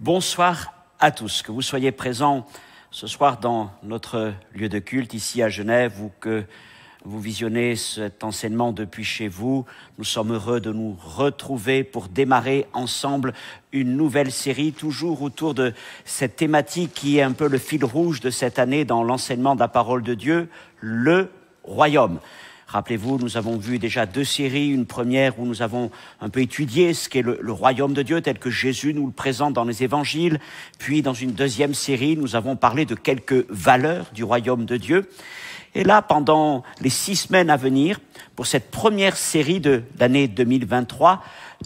Bonsoir à tous, que vous soyez présents ce soir dans notre lieu de culte ici à Genève ou que vous visionnez cet enseignement depuis chez vous. Nous sommes heureux de nous retrouver pour démarrer ensemble une nouvelle série, toujours autour de cette thématique qui est un peu le fil rouge de cette année dans l'enseignement de la parole de Dieu, le royaume. Rappelez-vous, nous avons vu déjà deux séries, une première où nous avons un peu étudié ce qu'est le, royaume de Dieu tel que Jésus nous le présente dans les évangiles, puis dans une deuxième série, nous avons parlé de quelques valeurs du royaume de Dieu. Et là, pendant les six semaines à venir, pour cette première série de l'année 2023,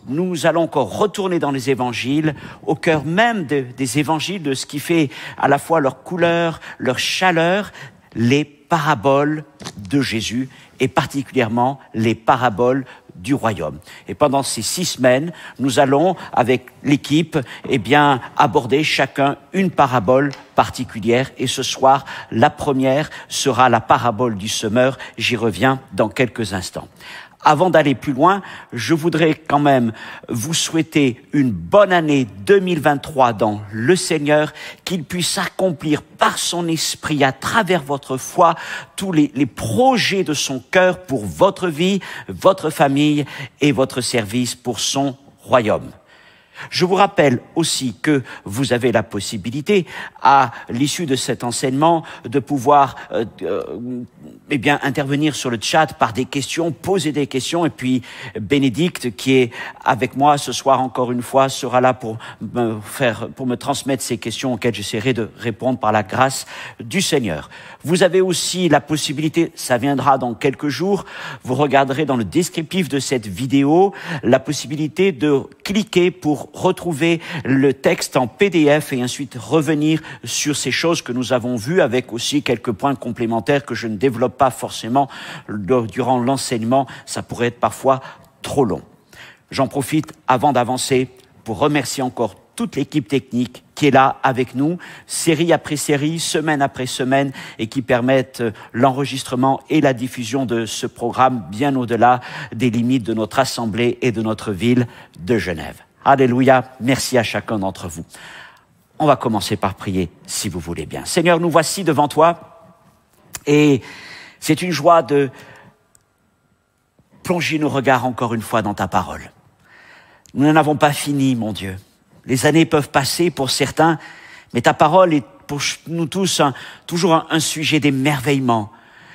nous allons encore retourner dans les évangiles, au cœur même des évangiles, de ce qui fait à la fois leur couleur, leur chaleur, les paraboles de Jésus et particulièrement les paraboles du royaume. Et pendant ces six semaines, nous allons, avec l'équipe, eh bien, aborder chacun une parabole particulière. Et ce soir, la première sera la parabole du semeur. J'y reviens dans quelques instants. Avant d'aller plus loin, je voudrais quand même vous souhaiter une bonne année 2023 dans le Seigneur, qu'il puisse accomplir par son esprit, à travers votre foi, tous les, les projets de son cœur pour votre vie, votre famille et votre service pour son royaume. Je vous rappelle aussi que vous avez la possibilité, à l'issue de cet enseignement, de pouvoir euh, euh, eh bien, intervenir sur le chat par des questions, poser des questions, et puis Bénédicte, qui est avec moi ce soir encore une fois, sera là pour me faire, pour me transmettre ces questions auxquelles j'essaierai de répondre par la grâce du Seigneur. Vous avez aussi la possibilité, ça viendra dans quelques jours, vous regarderez dans le descriptif de cette vidéo la possibilité de cliquer pour retrouver le texte en PDF et ensuite revenir sur ces choses que nous avons vues avec aussi quelques points complémentaires que je ne développe pas forcément durant l'enseignement. Ça pourrait être parfois trop long. J'en profite avant d'avancer pour remercier encore toute l'équipe technique qui est là avec nous, série après série, semaine après semaine, et qui permettent euh, l'enregistrement et la diffusion de ce programme bien au-delà des limites de notre Assemblée et de notre ville de Genève. Alléluia, merci à chacun d'entre vous. On va commencer par prier, si vous voulez bien. Seigneur, nous voici devant toi, et c'est une joie de plonger nos regards encore une fois dans ta parole. Nous n'en avons pas fini, mon Dieu. Les années peuvent passer pour certains, mais ta parole est pour nous tous toujours un sujet d'émerveillement,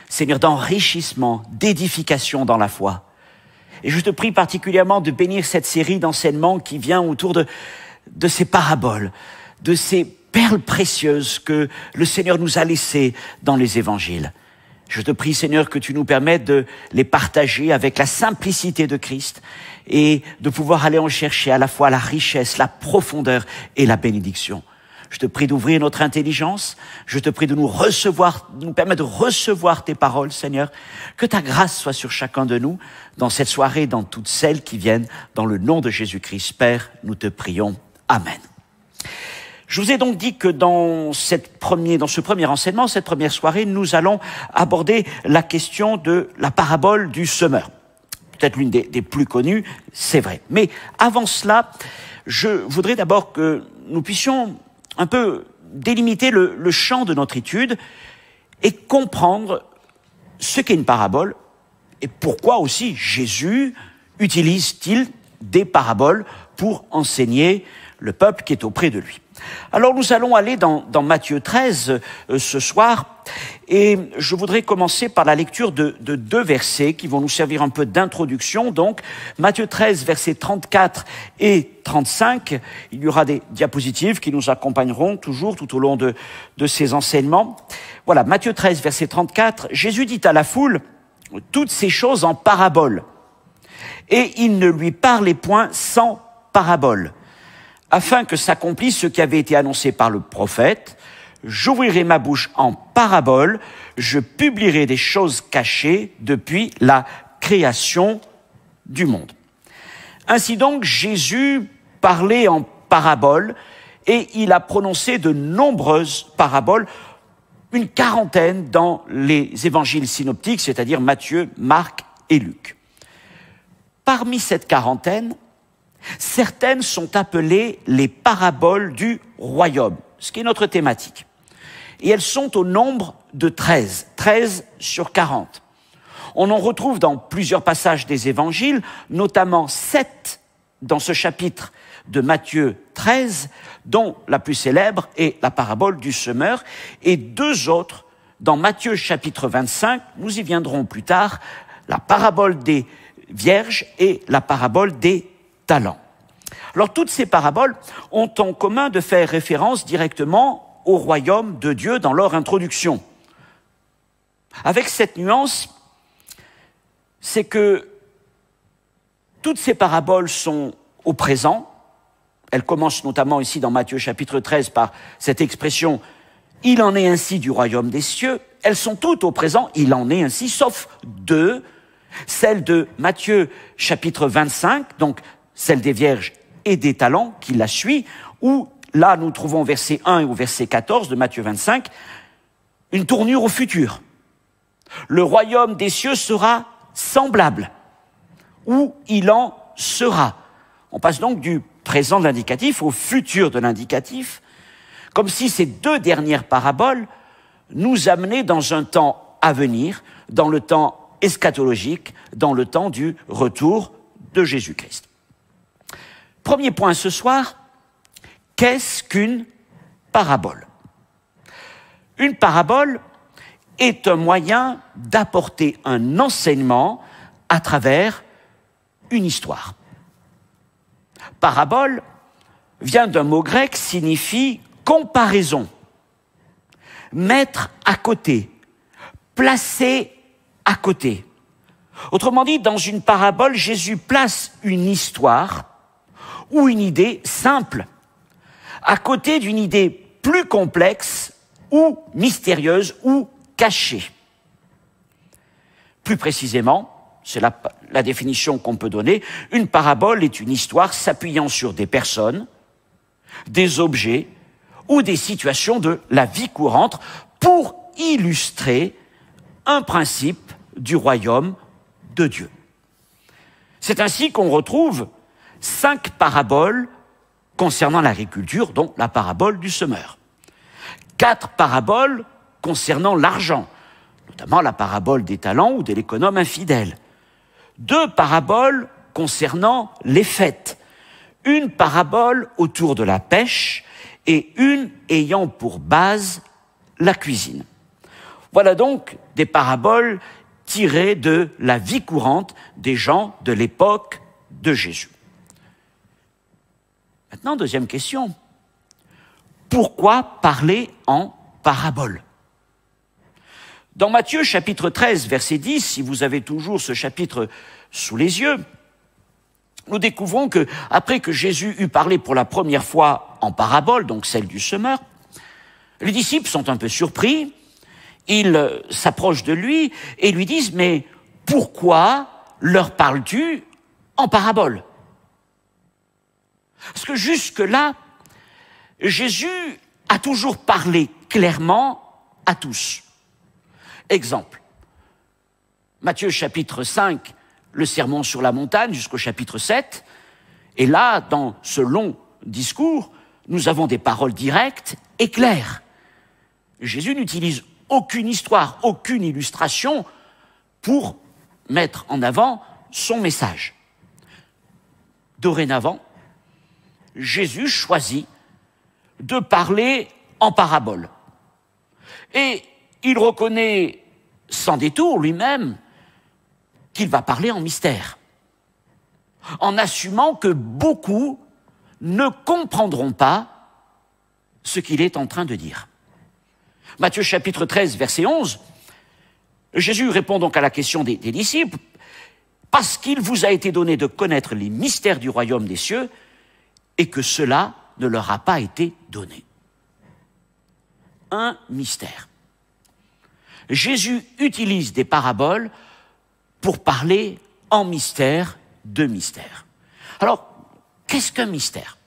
Seigneur, d'enrichissement, d'édification dans la foi. Et je te prie particulièrement de bénir cette série d'enseignements qui vient autour de, ces paraboles, de ces perles précieuses que le Seigneur nous a laissées dans les évangiles. Je te prie, Seigneur, que tu nous permettes de les partager avec la simplicité de Christ et de pouvoir aller en chercher à la fois la richesse, la profondeur et la bénédiction. Je te prie d'ouvrir notre intelligence. Je te prie de nous recevoir, nous permettre de recevoir tes paroles, Seigneur. Que ta grâce soit sur chacun de nous dans cette soirée, dans toutes celles qui viennent. Dans le nom de Jésus-Christ, Père, nous te prions. Amen. Je vous ai donc dit que dans, cette premier, dans ce premier enseignement, cette première soirée, nous allons aborder la question de la parabole du semeur. Peut-être l'une des, des, plus connues, c'est vrai. Mais avant cela, je voudrais d'abord que nous puissions un peu délimiter le, champ de notre étude et comprendre ce qu'est une parabole et pourquoi aussi Jésus utilise-t-il des paraboles pour enseigner le peuple qui est auprès de lui. Alors nous allons aller dans, dans Matthieu 13 euh, ce soir et je voudrais commencer par la lecture de, deux versets qui vont nous servir un peu d'introduction. Donc, Matthieu 13, versets 34 et 35. Il y aura des diapositives qui nous accompagneront toujours tout au long de, ces enseignements. Voilà, Matthieu 13, verset 34. Jésus dit à la foule toutes ces choses en paraboles, Et il ne lui parlait point sans paraboles, afin que s'accomplisse ce qui avait été annoncé par le prophète j'ouvrirai ma bouche en parabole, je publierai des choses cachées depuis la création du monde. Ainsi donc, Jésus parlait en paraboles et il a prononcé de nombreuses paraboles, une quarantaine dans les évangiles synoptiques, c'est-à-dire Matthieu, Marc et Luc. Parmi cette quarantaine, certaines sont appelées les paraboles du royaume, ce qui est notre thématique et elles sont au nombre de 13, 13 sur 40. On en retrouve dans plusieurs passages des évangiles, notamment sept dans ce chapitre de Matthieu 13, dont la plus célèbre est la parabole du semeur, et deux autres dans Matthieu chapitre 25, nous y viendrons plus tard, la parabole des vierges et la parabole des talents. Alors toutes ces paraboles ont en commun de faire référence directement au royaume de Dieu dans leur introduction. Avec cette nuance, c'est que toutes ces paraboles sont au présent. Elles commencent notamment ici dans Matthieu chapitre 13 par cette expression Il en est ainsi du royaume des cieux. Elles sont toutes au présent, il en est ainsi, sauf deux, celle de Matthieu chapitre 25, donc celle des vierges et des talents qui la suit, où là nous trouvons verset 1 et verset 14 de Matthieu 25 une tournure au futur. Le royaume des cieux sera semblable, où il en sera. On passe donc du présent de l'indicatif au futur de l'indicatif, comme si ces deux dernières paraboles nous amenaient dans un temps à venir, dans le temps eschatologique, dans le temps du retour de Jésus-Christ. Premier point ce soir, Qu'est-ce qu'une parabole Une parabole est un moyen d'apporter un enseignement à travers une histoire. Parabole vient d'un mot grec signifie comparaison, mettre à côté, placer à côté. Autrement dit, dans une parabole, Jésus place une histoire ou une idée simple à côté d'une idée plus complexe ou mystérieuse ou cachée. Plus précisément, c'est la, la définition qu'on peut donner, une parabole est une histoire s'appuyant sur des personnes, des objets ou des situations de la vie courante pour illustrer un principe du royaume de Dieu. C'est ainsi qu'on retrouve cinq paraboles concernant l'agriculture, dont la parabole du semeur. Quatre paraboles concernant l'argent, notamment la parabole des talents ou de l'économe infidèle. Deux paraboles concernant les fêtes. Une parabole autour de la pêche et une ayant pour base la cuisine. Voilà donc des paraboles tirées de la vie courante des gens de l'époque de Jésus. Maintenant, deuxième question. Pourquoi parler en parabole Dans Matthieu chapitre 13, verset 10, si vous avez toujours ce chapitre sous les yeux, nous découvrons que, après que Jésus eut parlé pour la première fois en parabole, donc celle du semeur, les disciples sont un peu surpris, ils s'approchent de lui et lui disent, mais pourquoi leur parles-tu en parabole parce que jusque-là, Jésus a toujours parlé clairement à tous. Exemple, Matthieu chapitre 5, le sermon sur la montagne jusqu'au chapitre 7. Et là, dans ce long discours, nous avons des paroles directes et claires. Jésus n'utilise aucune histoire, aucune illustration pour mettre en avant son message. Dorénavant, Jésus choisit de parler en parabole. Et il reconnaît sans détour lui-même qu'il va parler en mystère, en assumant que beaucoup ne comprendront pas ce qu'il est en train de dire. Matthieu chapitre 13, verset 11, Jésus répond donc à la question des, des disciples, parce qu'il vous a été donné de connaître les mystères du royaume des cieux, et que cela ne leur a pas été donné. Un mystère. Jésus utilise des paraboles pour parler en mystère de mystère. Alors, qu'est-ce qu'un mystère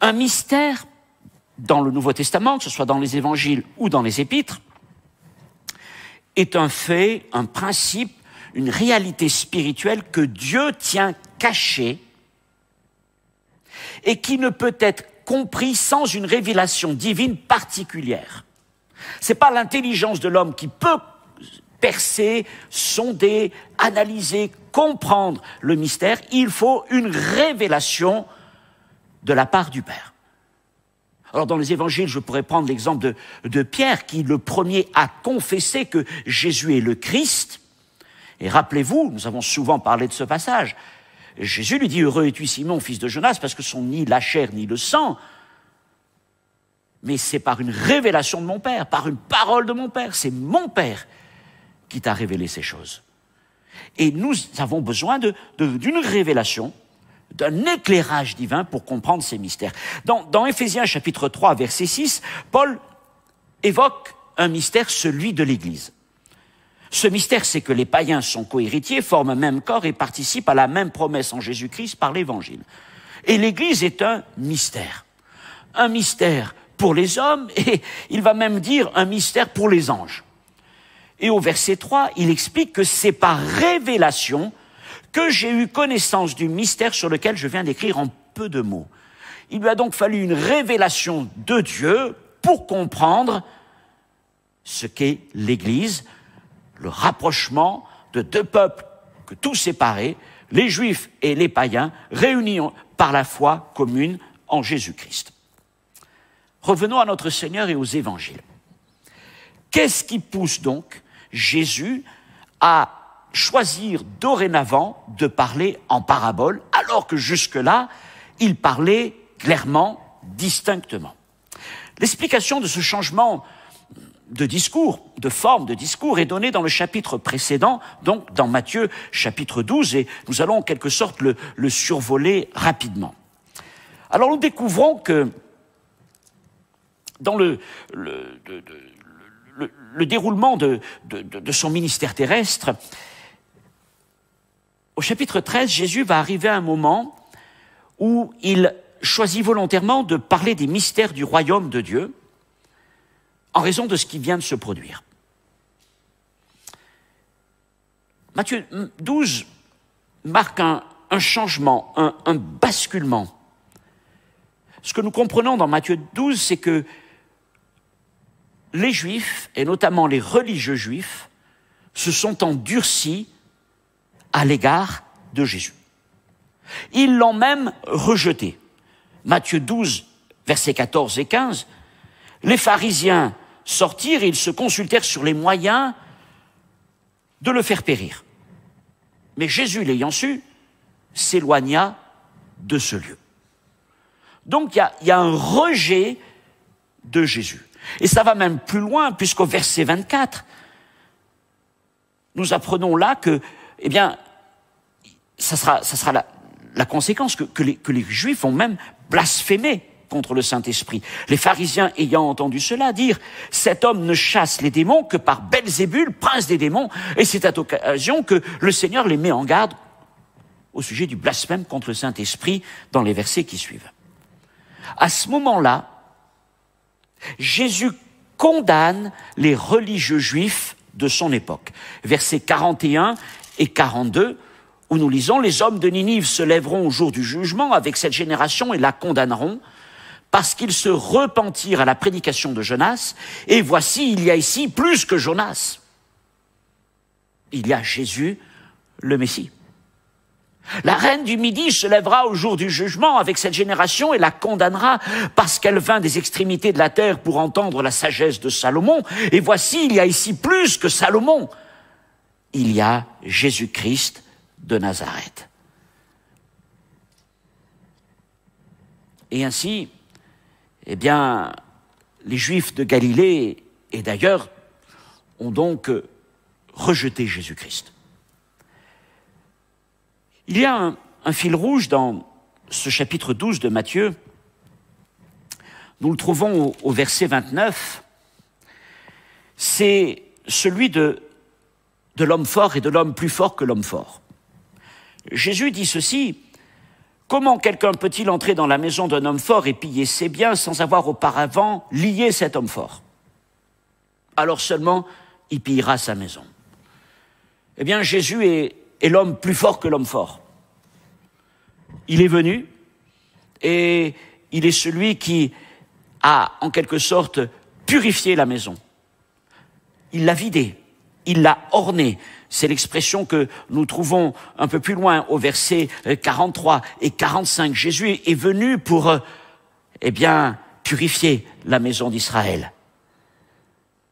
Un mystère, dans le Nouveau Testament, que ce soit dans les évangiles ou dans les épîtres, est un fait, un principe, une réalité spirituelle que Dieu tient cachée et qui ne peut être compris sans une révélation divine particulière. C'est pas l'intelligence de l'homme qui peut percer, sonder, analyser, comprendre le mystère. Il faut une révélation de la part du Père. Alors dans les évangiles, je pourrais prendre l'exemple de, de, Pierre qui, le premier, a confessé que Jésus est le Christ. Et rappelez-vous, nous avons souvent parlé de ce passage, Jésus lui dit, heureux es-tu Simon, fils de Jonas, parce que ce sont ni la chair ni le sang, mais c'est par une révélation de mon Père, par une parole de mon Père. C'est mon Père qui t'a révélé ces choses. Et nous avons besoin d'une révélation, d'un éclairage divin pour comprendre ces mystères. Dans, Ephésiens chapitre 3, verset 6, Paul évoque un mystère, celui de l'Église. Ce mystère, c'est que les païens sont cohéritiers, forment un même corps et participent à la même promesse en Jésus-Christ par l'Évangile. Et l'Église est un mystère. Un mystère pour les hommes et il va même dire un mystère pour les anges. Et au verset 3, il explique que c'est par révélation que j'ai eu connaissance du mystère sur lequel je viens d'écrire en peu de mots. Il lui a donc fallu une révélation de Dieu pour comprendre ce qu'est l'Église, le rapprochement de deux peuples que tout séparait, les juifs et les païens, réunis par la foi commune en Jésus-Christ. Revenons à notre Seigneur et aux évangiles. Qu'est-ce qui pousse donc Jésus à choisir dorénavant de parler en parabole, alors que jusque-là, il parlait clairement, distinctement L'explication de ce changement de discours, de forme de discours, est donné dans le chapitre précédent, donc dans Matthieu chapitre 12, et nous allons en quelque sorte le, le survoler rapidement. Alors nous découvrons que dans le, le, déroulement de, de, de, son ministère terrestre, au chapitre 13, Jésus va arriver à un moment où il choisit volontairement de parler des mystères du royaume de Dieu, en raison de ce qui vient de se produire. Matthieu 12 marque un, changement, un, un basculement. Ce que nous comprenons dans Matthieu 12, c'est que les juifs, et notamment les religieux juifs, se sont endurcis à l'égard de Jésus. Ils l'ont même rejeté. Matthieu 12, versets 14 et 15, les pharisiens sortir, ils se consultèrent sur les moyens de le faire périr. Mais Jésus, l'ayant su, s'éloigna de ce lieu. Donc il y, a un rejet de Jésus. Et ça va même plus loin, puisqu'au verset 24, nous apprenons là que, eh bien, ça sera, ça sera la, conséquence que, que, les, que les Juifs ont même blasphémé contre le Saint-Esprit. Les pharisiens ayant entendu cela dire, cet homme ne chasse les démons que par Belzébul, prince des démons, et c'est à cette occasion que le Seigneur les met en garde au sujet du blasphème contre le Saint-Esprit dans les versets qui suivent. À ce moment-là, Jésus condamne les religieux juifs de son époque. Versets 41 et 42, où nous lisons, les hommes de Ninive se lèveront au jour du jugement avec cette génération et la condamneront, parce qu'ils se repentirent à la prédication de Jonas, et voici, il y a ici plus que Jonas. Il y a Jésus, le Messie. La reine du Midi se lèvera au jour du jugement avec cette génération et la condamnera parce qu'elle vint des extrémités de la terre pour entendre la sagesse de Salomon. Et voici, il y a ici plus que Salomon. Il y a Jésus-Christ de Nazareth. Et ainsi, eh bien, les Juifs de Galilée, et d'ailleurs, ont donc euh, rejeté Jésus-Christ. Il y a un, fil rouge dans ce chapitre 12 de Matthieu. Nous le trouvons au, au verset 29. C'est celui de l'homme fort et de l'homme plus fort que l'homme fort. Jésus dit ceci, Comment quelqu'un peut-il entrer dans la maison d'un homme fort et piller ses biens sans avoir auparavant lié cet homme fort Alors seulement, il pillera sa maison. Eh bien, Jésus est, l'homme plus fort que l'homme fort. Il est venu et il est celui qui a, en quelque sorte, purifié la maison. Il l'a vidée il l'a orné. C'est l'expression que nous trouvons un peu plus loin au verset 43 euh, et 45. Jésus est venu pour, euh, eh bien, purifier la maison d'Israël.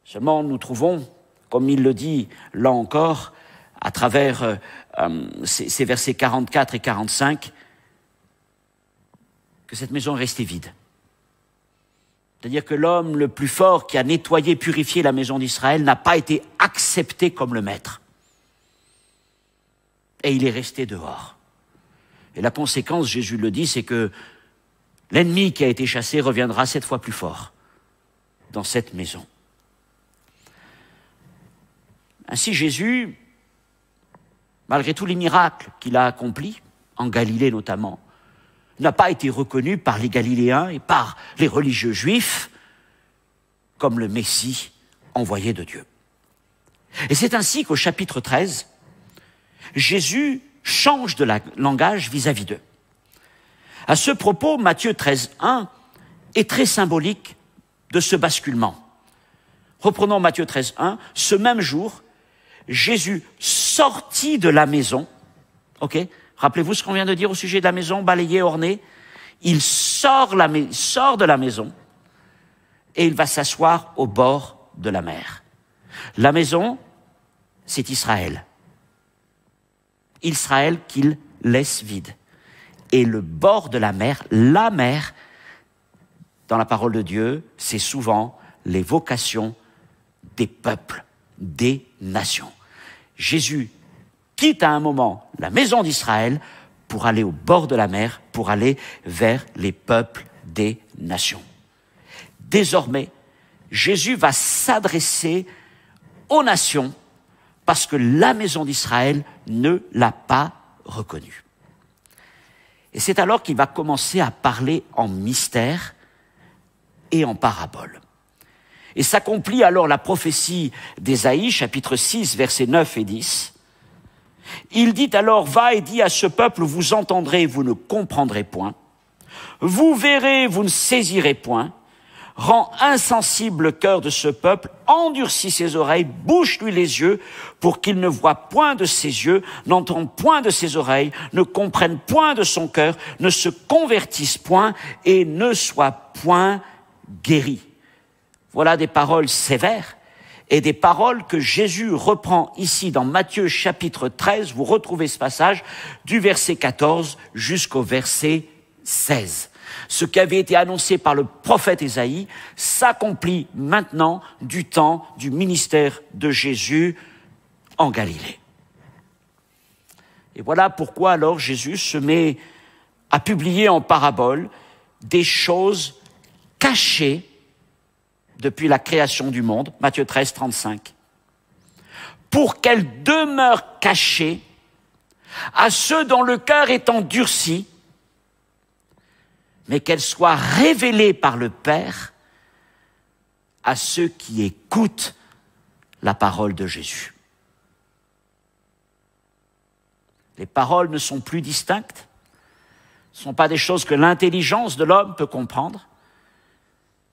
Seulement, nous trouvons, comme il le dit là encore, à travers euh, ces, ces versets 44 et 45, que cette maison est restée vide. C'est-à-dire que l'homme le plus fort qui a nettoyé, purifié la maison d'Israël n'a pas été accepté comme le maître. Et il est resté dehors. Et la conséquence, Jésus le dit, c'est que l'ennemi qui a été chassé reviendra cette fois plus fort dans cette maison. Ainsi Jésus, malgré tous les miracles qu'il a accomplis, en Galilée notamment, n'a pas été reconnu par les Galiléens et par les religieux juifs comme le Messie envoyé de Dieu. Et c'est ainsi qu'au chapitre 13, Jésus change de langage vis-à-vis d'eux. À ce propos, Matthieu 13, 1 est très symbolique de ce basculement. Reprenons Matthieu 13, 1. Ce même jour, Jésus sortit de la maison, ok, Rappelez-vous ce qu'on vient de dire au sujet de la maison, balayée, ornée. Il sort, de la maison et il va s'asseoir au bord de la mer. La maison, c'est Israël. Israël qu'il laisse vide. Et le bord de la mer, la mer, dans la parole de Dieu, c'est souvent les vocations des peuples, des nations. Jésus quitte à un moment la maison d'Israël pour aller au bord de la mer, pour aller vers les peuples des nations. Désormais, Jésus va s'adresser aux nations parce que la maison d'Israël ne l'a pas reconnu. Et c'est alors qu'il va commencer à parler en mystère et en parabole. Et s'accomplit alors la prophétie d'Ésaïe, chapitre 6, versets 9 et 10. Il dit alors, va et dis à ce peuple, vous entendrez, vous ne comprendrez point, vous verrez, vous ne saisirez point, rends insensible le cœur de ce peuple, endurcis ses oreilles, bouche-lui les yeux, pour qu'il ne voit point de ses yeux, n'entende point de ses oreilles, ne comprenne point de son cœur, ne se convertisse point et ne soit point guéri. Voilà des paroles sévères, et des paroles que Jésus reprend ici dans Matthieu chapitre 13. Vous retrouvez ce passage du verset 14 jusqu'au verset 16. Ce qui avait été annoncé par le prophète isaïe s'accomplit maintenant du temps du ministère de Jésus en Galilée. Et voilà pourquoi alors Jésus se met à publier en parabole des choses cachées depuis la création du monde, Matthieu 13, 35, pour qu'elle demeure cachée à ceux dont le cœur est endurci, mais qu'elle soit révélée par le Père à ceux qui écoutent la parole de Jésus. Les paroles ne sont plus distinctes, ne sont pas des choses que l'intelligence de l'homme peut comprendre.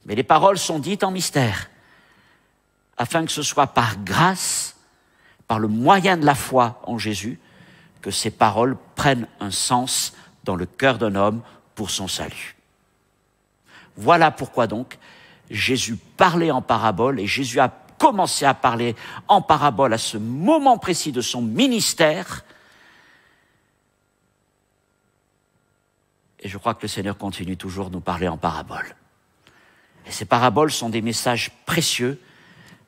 Mais les paroles sont dites en mystère, afin que ce soit par grâce, par le moyen de la foi en Jésus, que ces paroles prennent un sens dans le cœur d'un homme pour son salut. Voilà pourquoi donc Jésus parlait en parabole et Jésus a commencé à parler en parabole à ce moment précis de son ministère. Et je crois que le Seigneur continue toujours de nous parler en parabole ces paraboles sont des messages précieux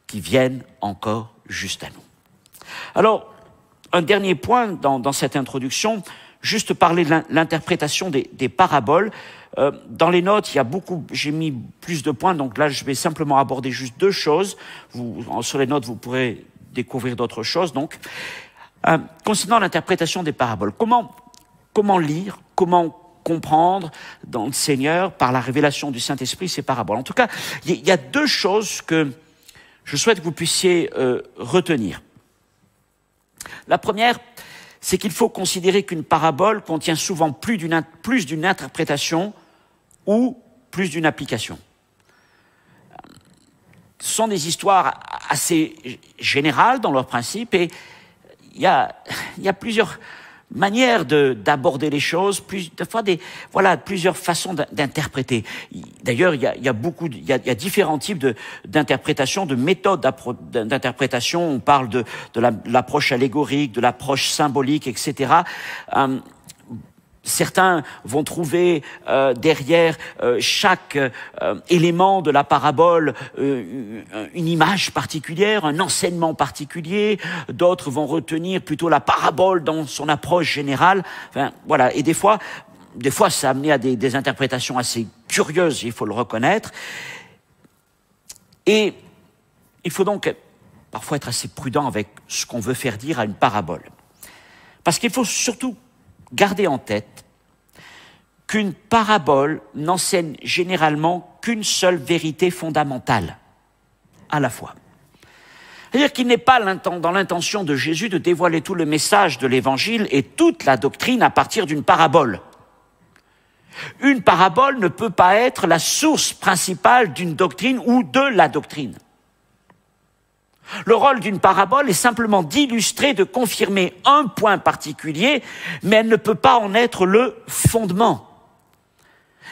qui viennent encore juste à nous. Alors, un dernier point dans, cette introduction, juste parler de l'interprétation des, paraboles. Euh, dans les notes, il y a beaucoup, j'ai mis plus de points, donc là je vais simplement aborder juste deux choses. Vous, sur les notes, vous pourrez découvrir d'autres choses. Donc, euh, concernant l'interprétation des paraboles, comment comment lire, comment comprendre dans le Seigneur par la révélation du Saint-Esprit ces paraboles. En tout cas, il y a deux choses que je souhaite que vous puissiez euh, retenir. La première, c'est qu'il faut considérer qu'une parabole contient souvent plus d'une, plus d'une interprétation ou plus d'une application. Ce sont des histoires assez générales dans leurs principes et il il y a plusieurs manière de d'aborder les choses, plus, des fois des, voilà, plusieurs façons d'interpréter. D'ailleurs, il y a, beaucoup, il y a, différents types d'interprétations, de, méthodes d'interprétation. On parle de, de l'approche allégorique, de l'approche symbolique, etc. Certains vont trouver euh, derrière euh, chaque euh, élément de la parabole une image particulière, un enseignement particulier. D'autres vont retenir plutôt la parabole dans son approche générale. Enfin, voilà. Et des fois, des fois, ça a amené à des, des interprétations assez curieuses, il faut le reconnaître. Et il faut donc parfois être assez prudent avec ce qu'on veut faire dire à une parabole. Parce qu'il faut surtout Gardez en tête qu'une parabole n'enseigne généralement qu'une seule vérité fondamentale à la fois. C'est-à-dire qu'il n'est pas dans l'intention de Jésus de dévoiler tout le message de l'Évangile et toute la doctrine à partir d'une parabole. Une parabole ne peut pas être la source principale d'une doctrine ou de la doctrine. Le rôle d'une parabole est simplement d'illustrer, de confirmer un point particulier, mais elle ne peut pas en être le fondement.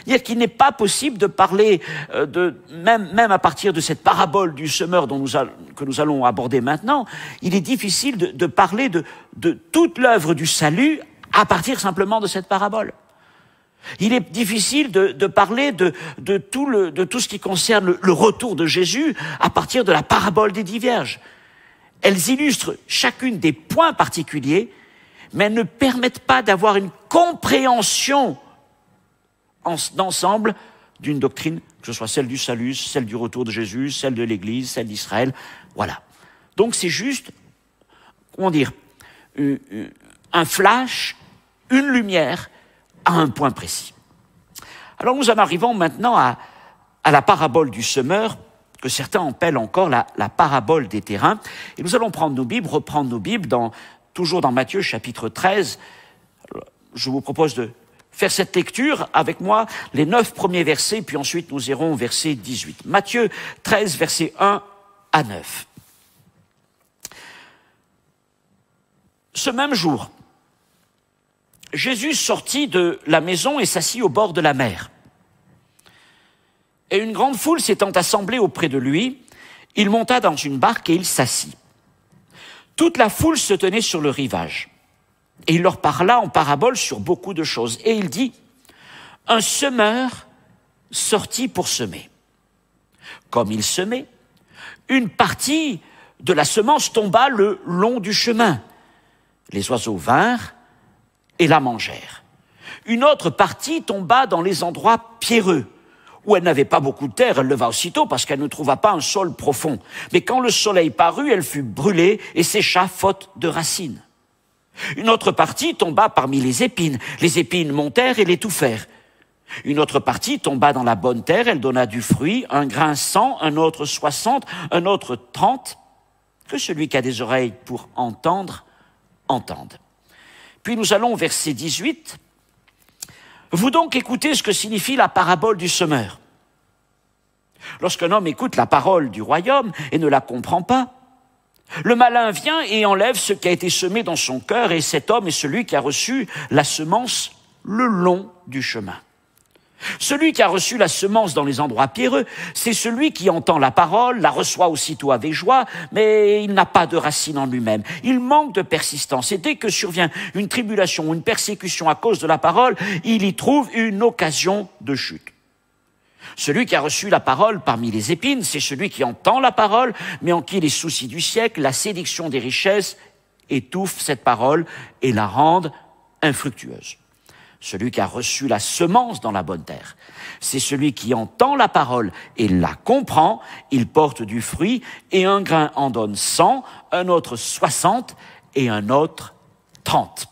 Il à dire qu'il n'est pas possible de parler, euh, de, même, même, à partir de cette parabole du semeur dont nous que nous allons aborder maintenant, il est difficile de, de parler de, de toute l'œuvre du salut à partir simplement de cette parabole. Il est difficile de, parler de, tout ce qui concerne le, retour de Jésus à partir de la parabole des dix vierges. Elles illustrent chacune des points particuliers, mais elles ne permettent pas d'avoir une compréhension en d'ensemble d'une doctrine, que ce soit celle du salut, celle du retour de Jésus, celle de l'Église, celle d'Israël. Voilà. Donc c'est juste, comment dire, euh, euh, un flash, une lumière à un point précis. Alors nous en arrivons maintenant à, la parabole du semeur, que certains appellent encore la, parabole des terrains. Et nous allons prendre nos Bibles, reprendre nos Bibles, toujours dans Matthieu chapitre 13. Je vous propose de faire cette lecture avec moi, les neuf premiers versets, puis ensuite nous irons au verset 18. Matthieu 13, verset 1 à 9. Ce même jour, Jésus sortit de la maison et s'assit au bord de la mer. Et une grande foule s'étant assemblée auprès de lui, il monta dans une barque et il s'assit. Toute la foule se tenait sur le rivage. Et il leur parla en parabole sur beaucoup de choses. Et il dit, Un semeur sortit pour semer. Comme il semait, une partie de la semence tomba le long du chemin. Les oiseaux vinrent et la mangèrent. Une autre partie tomba dans les endroits pierreux, où elle n'avait pas beaucoup de terre, elle leva aussitôt parce qu'elle ne trouva pas un sol profond. Mais quand le soleil parut, elle fut brûlée et sécha faute de racines. Une autre partie tomba parmi les épines. Les épines montèrent et l'étouffèrent. Une autre partie tomba dans la bonne terre, elle donna du fruit, un grain cent, un autre soixante, un autre trente. Que celui qui a des oreilles pour entendre, entende. Puis nous allons au verset 18. Vous donc écoutez ce que signifie la parabole du semeur. Lorsqu'un homme écoute la parole du royaume et ne la comprend pas, le malin vient et enlève ce qui a été semé dans son cœur, et cet homme est celui qui a reçu la semence le long du chemin. Celui qui a reçu la semence dans les endroits pierreux, c'est celui qui entend la parole, la reçoit aussitôt avec joie, mais il n'a pas de racine en lui-même. Il manque de persistance. Et dès que survient une tribulation ou une persécution à cause de la parole, il y trouve une occasion de chute. Celui qui a reçu la parole parmi les épines, c'est celui qui entend la parole, mais en qui les soucis du siècle, la séduction des richesses, étouffent cette parole et la rendent infructueuse celui qui a reçu la semence dans la bonne terre. C'est celui qui entend la parole et la comprend, il porte du fruit, et un grain en donne cent, un autre soixante, et un autre trente.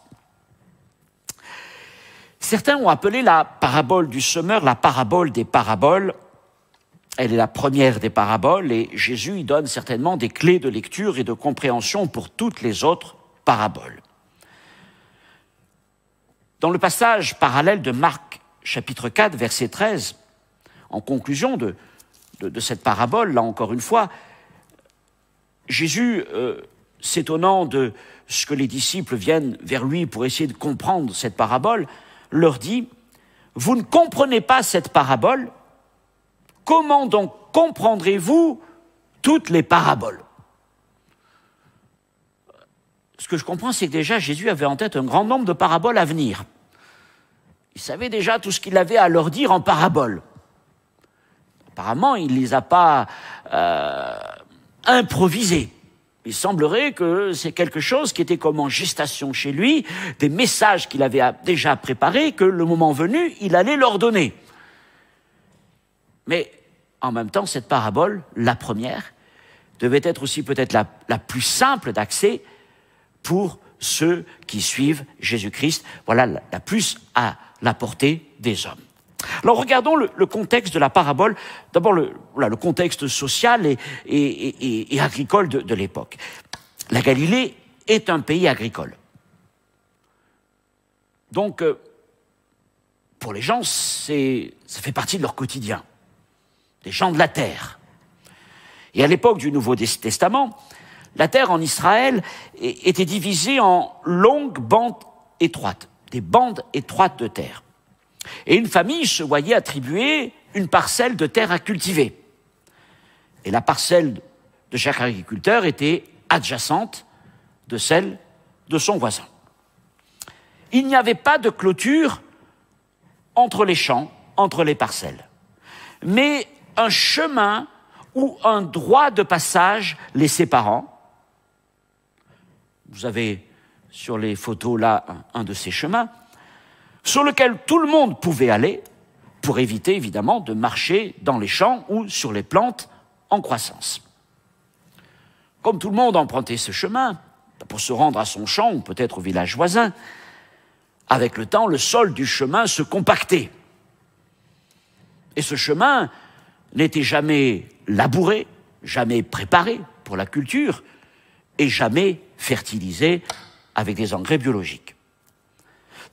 Certains ont appelé la parabole du semeur la parabole des paraboles. Elle est la première des paraboles et Jésus y donne certainement des clés de lecture et de compréhension pour toutes les autres paraboles. Dans le passage parallèle de Marc chapitre 4, verset 13, en conclusion de, cette parabole, là encore une fois, Jésus, euh, s'étonnant de ce que les disciples viennent vers lui pour essayer de comprendre cette parabole, leur dit, Vous ne comprenez pas cette parabole, comment donc comprendrez-vous toutes les paraboles Ce que je comprends, c'est que déjà Jésus avait en tête un grand nombre de paraboles à venir. Il savait déjà tout ce qu'il avait à leur dire en parabole. Apparemment, il ne les a pas euh, improvisés. Il semblerait que c'est quelque chose qui était comme en gestation chez lui, des messages qu'il avait euh, déjà préparés, que le moment venu, il allait leur donner. Mais en même temps, cette parabole, la première, devait être aussi peut-être la, plus simple d'accès pour ceux qui suivent Jésus-Christ. Voilà la, la plus à la portée des hommes. Alors regardons le, contexte de la parabole, d'abord le, contexte social et, agricole de, l'époque. La Galilée est un pays agricole. Donc, euh, pour les gens, ça fait partie de leur quotidien, des gens de la terre. Et à l'époque du Nouveau Testament, la terre en Israël était divisée en longues bandes étroites des bandes étroites de terre. Et une famille se voyait attribuer une parcelle de terre à cultiver. Et la parcelle de chaque agriculteur était adjacente de celle de son voisin. Il n'y avait pas de clôture entre les champs, entre les parcelles, mais un chemin ou un droit de passage les séparant. Vous avez sur les photos là, un, de ces chemins, sur lequel tout le monde pouvait aller pour éviter évidemment de marcher dans les champs ou sur les plantes en croissance. Comme tout le monde empruntait ce chemin, pour se rendre à son champ ou peut-être au village voisin, avec le temps, le sol du chemin se compactait. Et ce chemin n'était jamais labouré, jamais préparé pour la culture et jamais fertilisé avec des engrais biologiques.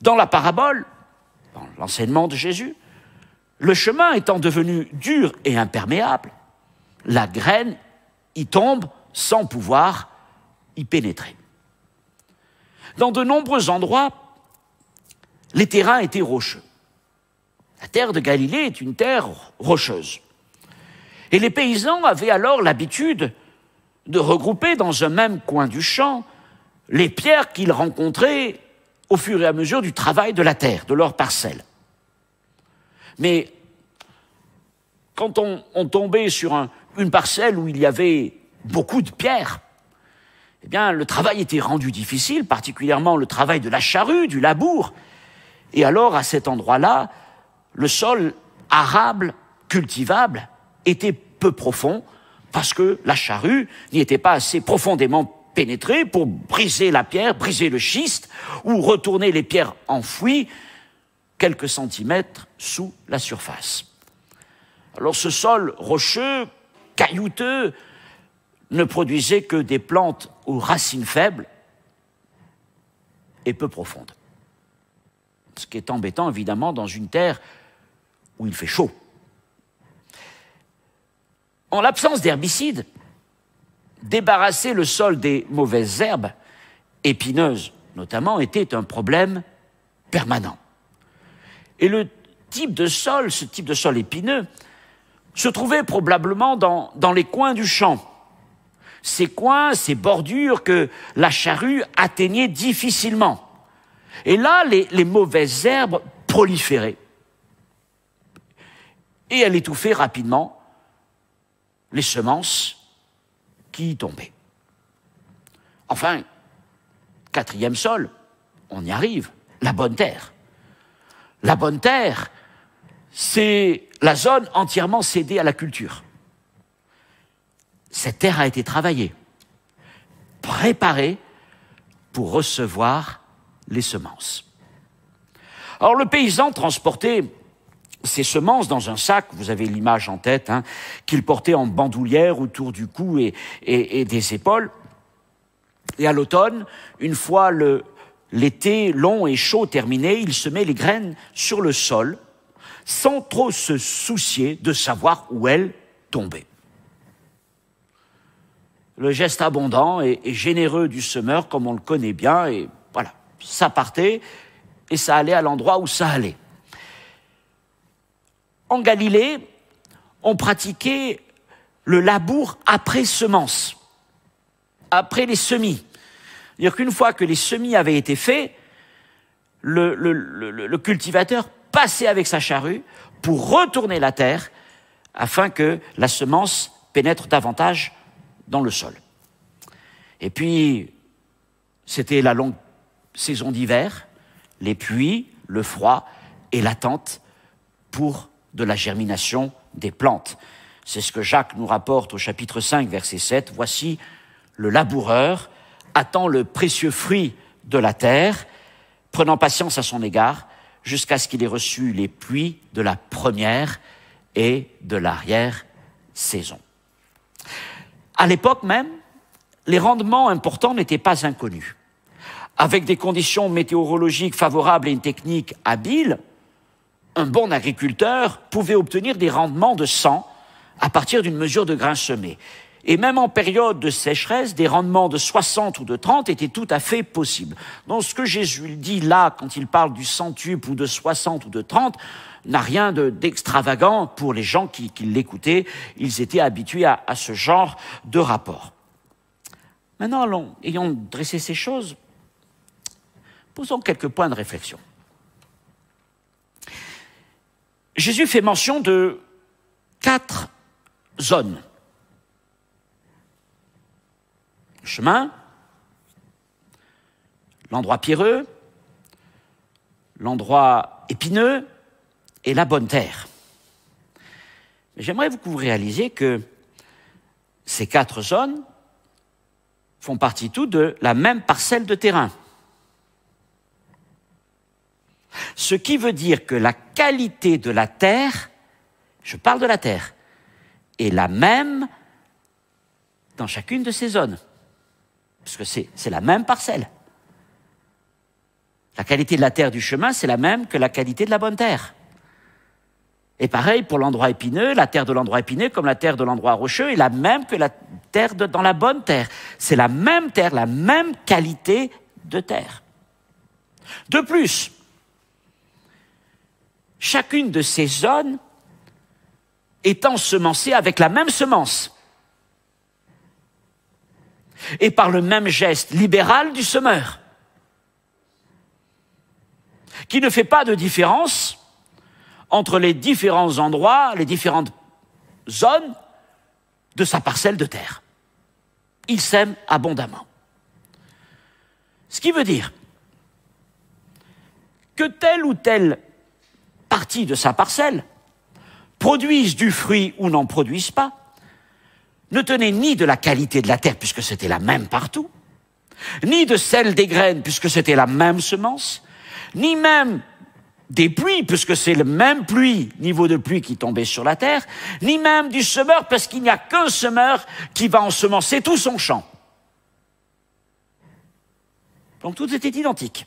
Dans la parabole, dans l'enseignement de Jésus, le chemin étant devenu dur et imperméable, la graine y tombe sans pouvoir y pénétrer. Dans de nombreux endroits, les terrains étaient rocheux. La terre de Galilée est une terre rocheuse. Et les paysans avaient alors l'habitude de regrouper dans un même coin du champ les pierres qu'ils rencontraient au fur et à mesure du travail de la terre, de leur parcelle. Mais quand on, tombait sur une parcelle où il y avait beaucoup de pierres, eh bien, le travail était rendu difficile, particulièrement le travail de la charrue, du labour. Et alors, à cet endroit-là, le sol arable, cultivable, était peu profond, parce que la charrue n'y était pas assez profondément pénétrer pour briser la pierre, briser le schiste, ou retourner les pierres enfouies quelques centimètres sous la surface. Alors ce sol rocheux, caillouteux, ne produisait que des plantes aux racines faibles et peu profondes. Ce qui est embêtant, évidemment, dans une terre où il fait chaud. En l'absence d'herbicides, débarrasser le sol des mauvaises herbes, épineuses notamment, était un problème permanent. Et le type de sol, ce type de sol épineux, se trouvait probablement dans, dans les coins du champ. Ces coins, ces bordures que la charrue atteignait difficilement. Et là, les, les mauvaises herbes proliféraient. Et elle étouffait rapidement les semences qui y tombait. Enfin, quatrième sol, on y arrive, la bonne terre. La bonne terre, c'est la zone entièrement cédée à la culture. Cette terre a été travaillée, préparée pour recevoir les semences. Or, le paysan transportait ces semences dans un sac, vous avez l'image en tête, hein, qu'il portait en bandoulière autour du cou et, et, des épaules. Et à l'automne, une fois l'été long et chaud terminé, il semait les graines sur le sol, sans trop se soucier de savoir où elles tombaient. Le geste abondant et, et généreux du semeur, comme on le connaît bien, et voilà, ça partait et ça allait à l'endroit où ça allait en Galilée, on pratiquait le labour après semence, après les semis. C'est-à-dire qu'une fois que les semis avaient été faits, le, cultivateur passait avec sa charrue pour retourner la terre afin que la semence pénètre davantage dans le sol. Et puis, c'était la longue saison d'hiver, les pluies, le froid et l'attente pour de la germination des plantes. C'est ce que Jacques nous rapporte au chapitre 5, verset 7. Voici, le laboureur attend le précieux fruit de la terre, prenant patience à son égard, jusqu'à ce qu'il ait reçu les pluies de la première et de l'arrière-saison. À l'époque même, les rendements importants n'étaient pas inconnus. Avec des conditions météorologiques favorables et une technique habile, un bon agriculteur pouvait obtenir des rendements de 100 à partir d'une mesure de grain semé. Et même en période de sécheresse, des rendements de 60 ou de 30 étaient tout à fait possibles. Donc ce que Jésus dit là, quand il parle du centuple ou de 60 ou de 30, n'a rien d'extravagant pour les gens qui, l'écoutaient. Ils étaient habitués à, ce genre de rapport. Maintenant, allons, ayant dressé ces choses, posons quelques points de réflexion. Jésus fait mention de quatre zones. Le chemin, l'endroit pierreux, l'endroit épineux et la bonne terre. j'aimerais que vous réalisiez que ces quatre zones font partie toutes de la même parcelle de terrain. Ce qui veut dire que la qualité de la terre, je parle de la terre, est la même dans chacune de ces zones. Parce que c'est la même parcelle. La qualité de la terre du chemin, c'est la même que la qualité de la bonne terre. Et pareil pour l'endroit épineux, la terre de l'endroit épineux comme la terre de l'endroit rocheux est la même que la terre dans la bonne terre. C'est la même terre, la même qualité de terre. De plus, chacune de ces zones est ensemencée avec la même semence. Et par le même geste libéral du semeur, qui ne fait pas de différence entre les différents endroits, les différentes zones de sa parcelle de terre. Il sème abondamment. Ce qui veut dire que telle ou telle partie de sa parcelle, produisent du fruit ou n'en produisent pas, ne tenait ni de la qualité de la terre, puisque c'était la même partout, ni de celle des graines, puisque c'était la même semence, ni même des pluies, puisque c'est le même pluie, niveau de pluie qui tombait sur la terre, ni même du semeur, parce qu'il n'y a qu'un semeur qui va ensemencer tout son champ. Donc tout était identique.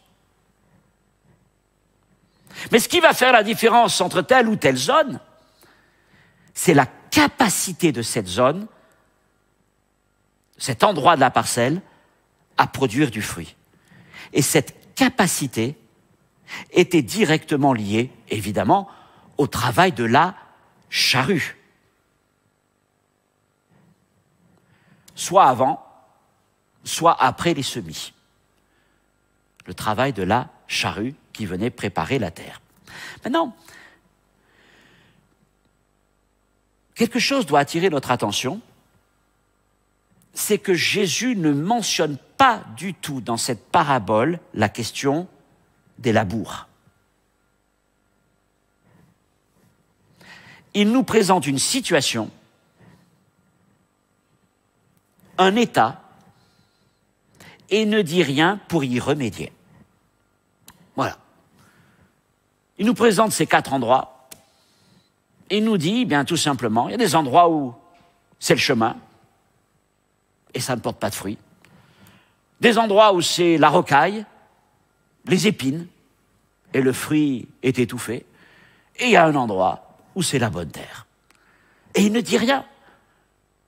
Mais ce qui va faire la différence entre telle ou telle zone, c'est la capacité de cette zone, cet endroit de la parcelle, à produire du fruit. Et cette capacité était directement liée, évidemment, au travail de la charrue. Soit avant, soit après les semis. Le travail de la charrue qui venait préparer la terre. Maintenant, quelque chose doit attirer notre attention, c'est que Jésus ne mentionne pas du tout dans cette parabole la question des labours. Il nous présente une situation, un état, et ne dit rien pour y remédier. Il nous présente ces quatre endroits et il nous dit, eh bien tout simplement, il y a des endroits où c'est le chemin et ça ne porte pas de fruits. Des endroits où c'est la rocaille, les épines et le fruit est étouffé. Et il y a un endroit où c'est la bonne terre. Et il ne dit rien.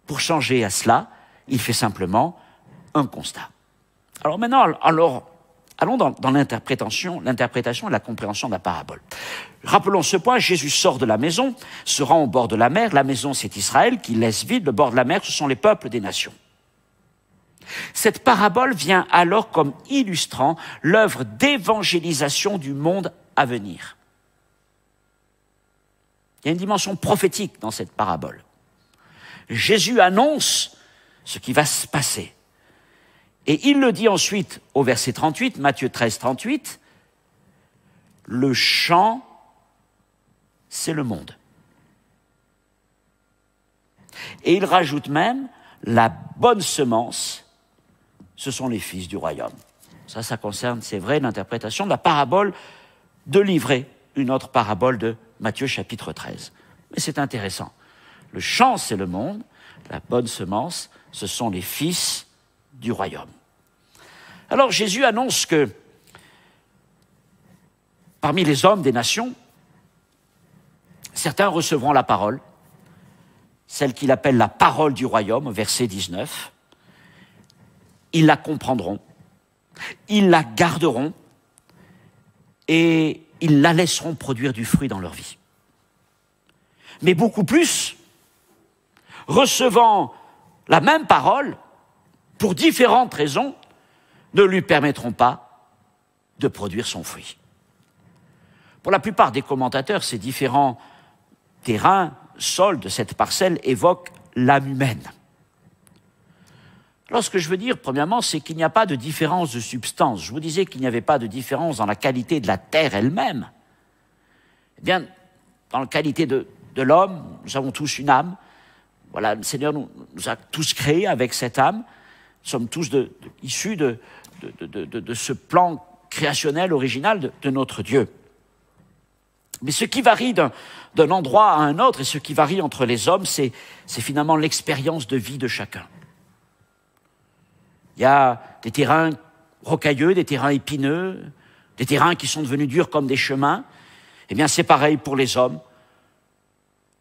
Pour changer à cela, il fait simplement un constat. Alors maintenant, alors Allons dans, l'interprétation, l'interprétation et la compréhension de la parabole. Rappelons ce point, Jésus sort de la maison, se rend au bord de la mer, la maison c'est Israël qui laisse vide, le bord de la mer ce sont les peuples des nations. Cette parabole vient alors comme illustrant l'œuvre d'évangélisation du monde à venir. Il y a une dimension prophétique dans cette parabole. Jésus annonce ce qui va se passer. Et il le dit ensuite au verset 38, Matthieu 13, 38, le champ, c'est le monde. Et il rajoute même, la bonne semence, ce sont les fils du royaume. Ça, ça concerne, c'est vrai, l'interprétation de la parabole de livrer une autre parabole de Matthieu chapitre 13. Mais c'est intéressant. Le champ, c'est le monde. La bonne semence, ce sont les fils du royaume. Alors Jésus annonce que parmi les hommes des nations, certains recevront la parole, celle qu'il appelle la parole du royaume, verset 19. Ils la comprendront, ils la garderont et ils la laisseront produire du fruit dans leur vie. Mais beaucoup plus, recevant la même parole, pour différentes raisons, ne lui permettront pas de produire son fruit. Pour la plupart des commentateurs, ces différents terrains, sols de cette parcelle évoquent l'âme humaine. Alors ce que je veux dire, premièrement, c'est qu'il n'y a pas de différence de substance. Je vous disais qu'il n'y avait pas de différence dans la qualité de la terre elle-même. Eh bien, dans la qualité de, l'homme, nous avons tous une âme. Voilà, le Seigneur nous, nous a tous créés avec cette âme. Nous sommes tous issus de, de, ce plan créationnel original de, notre Dieu. Mais ce qui varie d'un endroit à un autre et ce qui varie entre les hommes, c'est finalement l'expérience de vie de chacun. Il y a des terrains rocailleux, des terrains épineux, des terrains qui sont devenus durs comme des chemins. Eh bien, c'est pareil pour les hommes.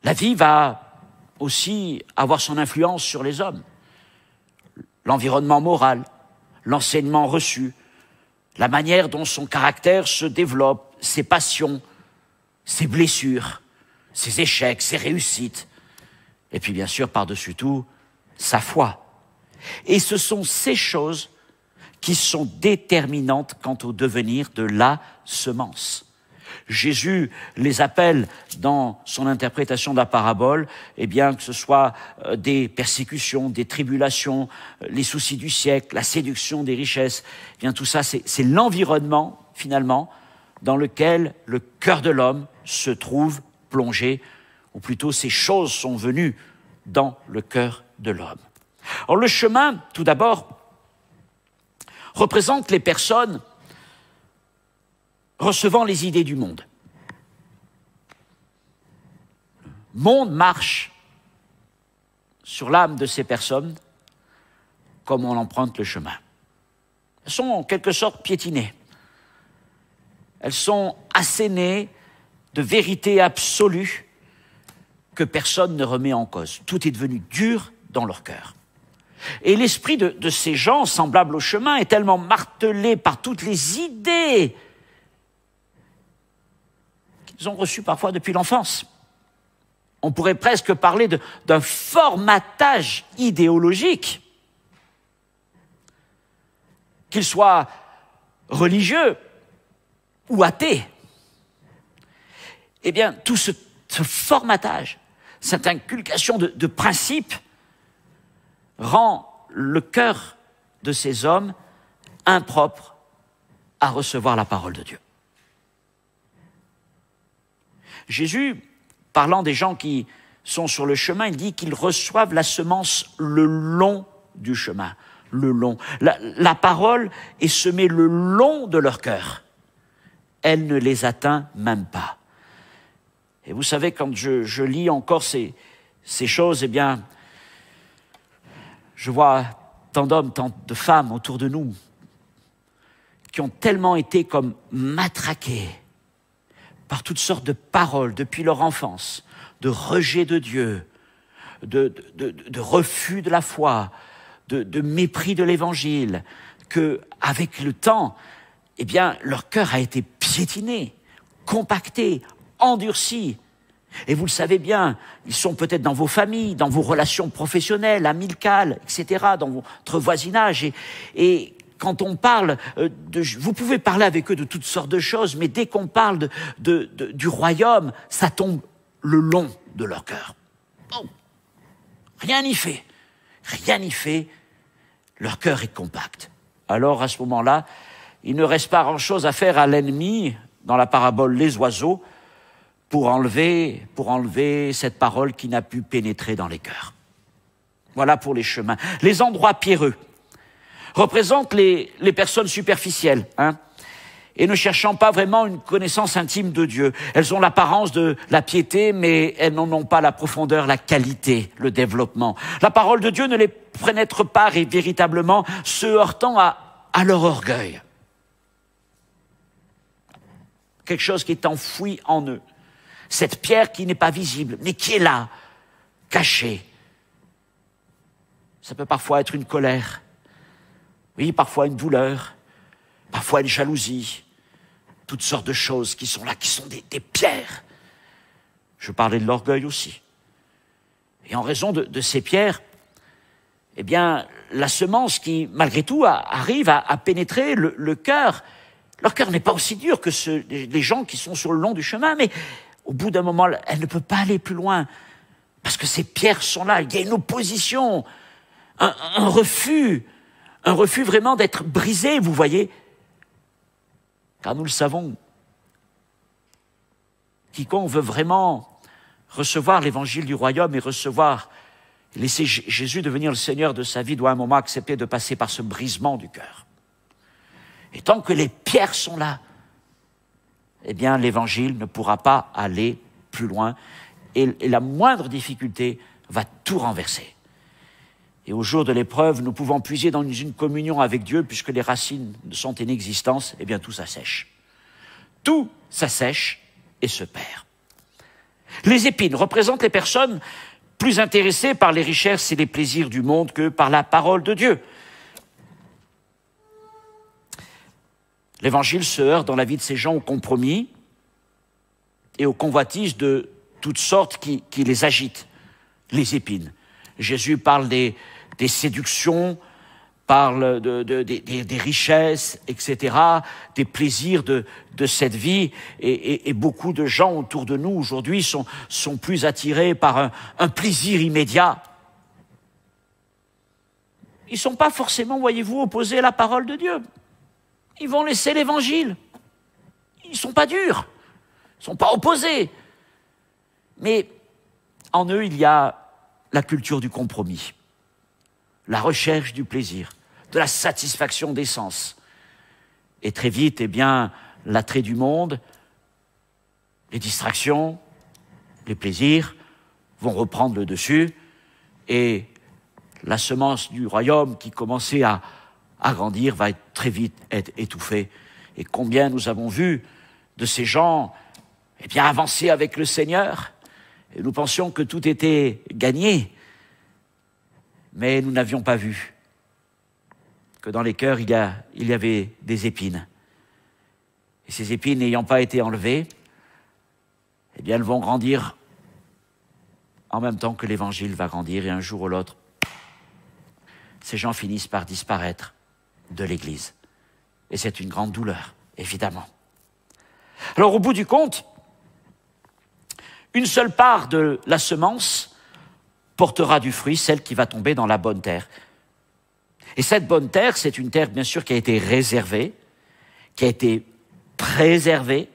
La vie va aussi avoir son influence sur les hommes l'environnement moral, l'enseignement reçu, la manière dont son caractère se développe, ses passions, ses blessures, ses échecs, ses réussites, et puis bien sûr, par-dessus tout, sa foi. Et ce sont ces choses qui sont déterminantes quant au devenir de la semence. Jésus les appelle dans son interprétation de la parabole, eh bien que ce soit euh, des persécutions, des tribulations, euh, les soucis du siècle, la séduction des richesses, eh bien tout ça c'est l'environnement finalement dans lequel le cœur de l'homme se trouve plongé, ou plutôt ces choses sont venues dans le cœur de l'homme. Or le chemin, tout d'abord, représente les personnes recevant les idées du monde. Le monde marche sur l'âme de ces personnes comme on emprunte le chemin. Elles sont en quelque sorte piétinées. Elles sont assénées de vérité absolue que personne ne remet en cause. Tout est devenu dur dans leur cœur. Et l'esprit de, de, ces gens, semblable au chemin, est tellement martelé par toutes les idées ont reçu parfois depuis l'enfance. On pourrait presque parler d'un formatage idéologique, qu'il soit religieux ou athée. Eh bien, tout ce, formatage, cette inculcation de, de principes, rend le cœur de ces hommes impropre à recevoir la parole de Dieu. Jésus, parlant des gens qui sont sur le chemin, il dit qu'ils reçoivent la semence le long du chemin, le long. La, parole est semée le long de leur cœur. Elle ne les atteint même pas. Et vous savez, quand je, lis encore ces, ces choses, eh bien, je vois tant d'hommes, tant de femmes autour de nous qui ont tellement été comme matraqués, par toutes sortes de paroles depuis leur enfance, de rejet de Dieu, de, de, refus de la foi, de, mépris de l'Évangile, que avec le temps, eh bien, leur cœur a été piétiné, compacté, endurci. Et vous le savez bien, ils sont peut-être dans vos familles, dans vos relations professionnelles, amicales, etc., dans votre voisinage. Et, et quand on parle euh, vous pouvez parler avec eux de toutes sortes de choses, mais dès qu'on parle du royaume, ça tombe le long de leur cœur. rien n'y fait, rien n'y fait. Leur cœur est compact. Alors à ce moment-là, il ne reste pas grand-chose à faire à l'ennemi dans la parabole les oiseaux pour pour enlever cette parole qui n'a pu pénétrer dans les cœurs. Voilà pour les chemins. Les endroits pierreux représentent les, les personnes superficielles, hein, et ne cherchant pas vraiment une connaissance intime de Dieu. Elles ont l'apparence de la piété, mais elles n'en ont pas la profondeur, la qualité, le développement. La parole de Dieu ne les prénètre pas et véritablement se heurtant à, à leur orgueil. Quelque chose qui est enfoui en eux. Cette pierre qui n'est pas visible, mais qui est là, cachée. Ça peut parfois être une colère, oui, parfois une douleur, parfois une jalousie, toutes sortes de choses qui sont là, qui sont des, pierres. Je parlais de l'orgueil aussi. Et en raison de, ces pierres, eh bien, la semence qui, malgré tout, arrive à, pénétrer le, cœur. Leur cœur n'est pas aussi dur que ce, les gens qui sont sur le long du chemin, mais au bout d'un moment, elle ne peut pas aller plus loin parce que ces pierres sont là. Il y a une opposition, un refus un refus vraiment d'être brisé, vous voyez. Car nous le savons, quiconque veut vraiment recevoir l'évangile du royaume et recevoir, laisser Jésus devenir le Seigneur de sa vie, doit à un moment accepter de passer par ce brisement du cœur. Et tant que les pierres sont là, eh bien l'évangile ne pourra pas aller plus loin et la moindre difficulté va tout renverser. Et au jour de l'épreuve, nous pouvons puiser dans une communion avec Dieu, puisque les racines sont en existence, eh bien tout s'assèche. Tout s'assèche et se perd. Les épines représentent les personnes plus intéressées par les richesses et les plaisirs du monde que par la parole de Dieu. L'Évangile se heurte dans la vie de ces gens au compromis et aux convoitises de toutes sortes qui les agitent, les épines. Jésus parle des, des séductions, parle de, des richesses, etc., des plaisirs de, cette vie. Et, beaucoup de gens autour de nous aujourd'hui sont, sont, plus attirés par un, un plaisir immédiat. Ils ne sont pas forcément, voyez-vous, opposés à la parole de Dieu. Ils vont laisser l'évangile. Ils ne sont pas durs. Ils ne sont pas opposés. Mais en eux, il y a la culture du compromis la recherche du plaisir, de la satisfaction des sens. Et très vite, et eh bien, l'attrait du monde, les distractions, les plaisirs vont reprendre le dessus et la semence du royaume qui commençait à, agrandir grandir va être, très vite être étouffée. Et combien nous avons vu de ces gens, eh bien, avancer avec le Seigneur et nous pensions que tout était gagné mais nous n'avions pas vu que dans les cœurs il y, a, il y avait des épines. Et ces épines n'ayant pas été enlevées, eh bien, elles vont grandir en même temps que l'évangile va grandir et un jour ou l'autre, ces gens finissent par disparaître de l'Église. Et c'est une grande douleur, évidemment. Alors au bout du compte, une seule part de la semence portera du fruit celle qui va tomber dans la bonne terre. Et cette bonne terre, c'est une terre, bien sûr, qui a été réservée, qui a été préservée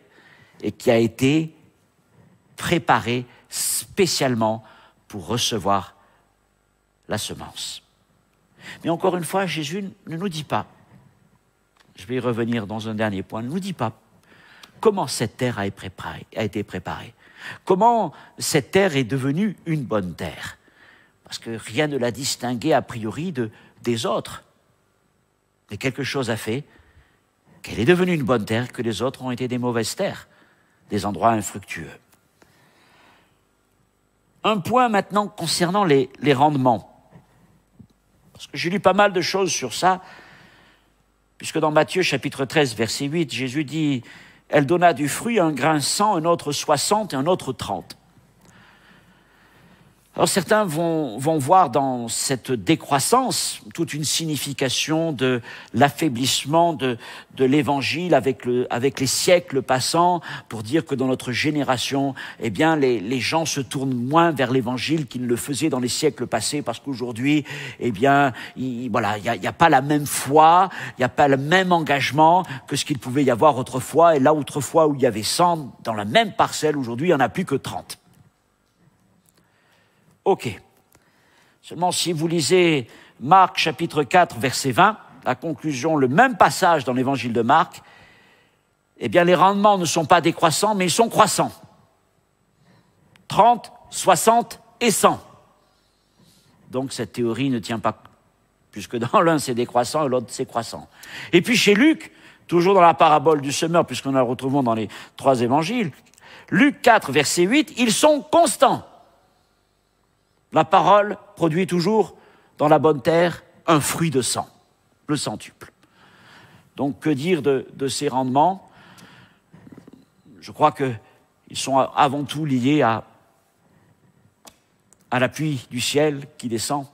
et qui a été préparée spécialement pour recevoir la semence. Mais encore une fois, Jésus ne nous dit pas, je vais y revenir dans un dernier point, ne nous dit pas comment cette terre a été préparée, comment cette terre est devenue une bonne terre parce que rien ne l'a distinguait a priori des autres. Mais quelque chose a fait qu'elle est devenue une bonne terre, que les autres ont été des mauvaises terres, des endroits infructueux. Un point maintenant concernant les, rendements. Parce que j'ai lu pas mal de choses sur ça, puisque dans Matthieu chapitre 13, verset 8, Jésus dit, elle donna du fruit un grain 100, un autre 60 et un autre 30. Alors certains vont, voir dans cette décroissance toute une signification de l'affaiblissement de, l'Évangile avec, avec, les siècles passants pour dire que dans notre génération, eh bien, les, gens se tournent moins vers l'Évangile qu'ils ne le faisaient dans les siècles passés parce qu'aujourd'hui, eh bien, il, voilà, il n'y a, a, pas la même foi, il n'y a pas le même engagement que ce qu'il pouvait y avoir autrefois. Et là, autrefois où il y avait 100 dans la même parcelle, aujourd'hui, il n'y en a plus que 30. OK. Seulement, si vous lisez Marc chapitre 4, verset 20, la conclusion, le même passage dans l'évangile de Marc, eh bien, les rendements ne sont pas décroissants, mais ils sont croissants. 30, 60 et 100. Donc, cette théorie ne tient pas, puisque dans l'un, c'est décroissant et l'autre, c'est croissant. Et puis, chez Luc, toujours dans la parabole du semeur, puisqu'on la retrouvons dans les trois évangiles, Luc 4, verset 8, ils sont constants. La parole produit toujours dans la bonne terre un fruit de sang, le centuple. Donc que dire de, de ces rendements Je crois qu'ils sont avant tout liés à, à l'appui du ciel qui descend.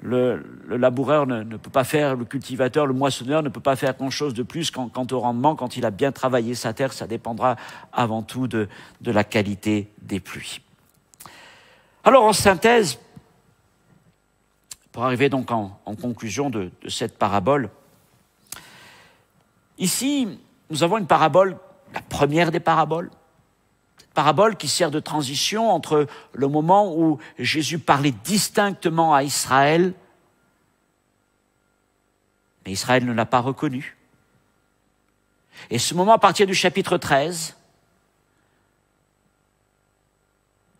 Le, laboureur ne, peut pas faire, le cultivateur, le moissonneur ne peut pas faire grand-chose de plus quant, quant, au rendement. Quand il a bien travaillé sa terre, ça dépendra avant tout de, de la qualité des pluies. Alors en synthèse, pour arriver donc en, conclusion de, cette parabole, ici nous avons une parabole, la première des paraboles, parabole qui sert de transition entre le moment où Jésus parlait distinctement à Israël, mais Israël ne l'a pas reconnu. Et ce moment à partir du chapitre 13,